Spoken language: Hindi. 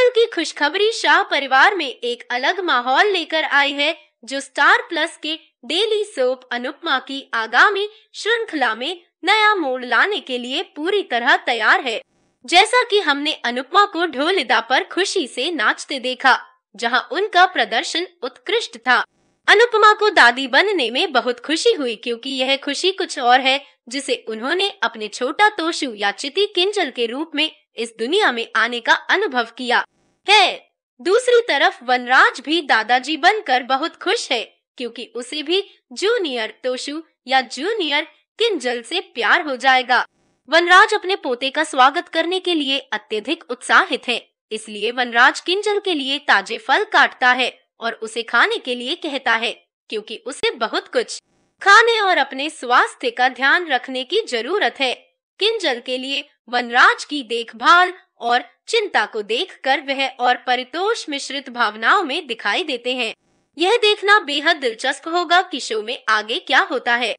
दरअसल की खुशखबरी शाह परिवार में एक अलग माहौल लेकर आई है जो स्टार प्लस के डेली सोप अनुपमा की आगामी श्रृंखला में नया मोड़ लाने के लिए पूरी तरह तैयार है जैसा कि हमने अनुपमा को ढोलिदा पर खुशी से नाचते देखा जहां उनका प्रदर्शन उत्कृष्ट था अनुपमा को दादी बनने में बहुत खुशी हुई क्योंकि यह खुशी कुछ और है जिसे उन्होंने अपने छोटा तोशु या चिति किंजल के रूप में इस दुनिया में आने का अनुभव किया है दूसरी तरफ वनराज भी दादाजी बनकर बहुत खुश है क्योंकि उसे भी जूनियर तोशु या जूनियर किंजल से प्यार हो जाएगा वनराज अपने पोते का स्वागत करने के लिए अत्यधिक उत्साहित है इसलिए वनराज किंजल के लिए ताजे फल काटता है और उसे खाने के लिए कहता है क्योंकि उसे बहुत कुछ खाने और अपने स्वास्थ्य का ध्यान रखने की जरूरत है किंजल के लिए वनराज की देखभाल और चिंता को देखकर वह और परितोष मिश्रित भावनाओं में दिखाई देते हैं यह देखना बेहद दिलचस्प होगा कि शो में आगे क्या होता है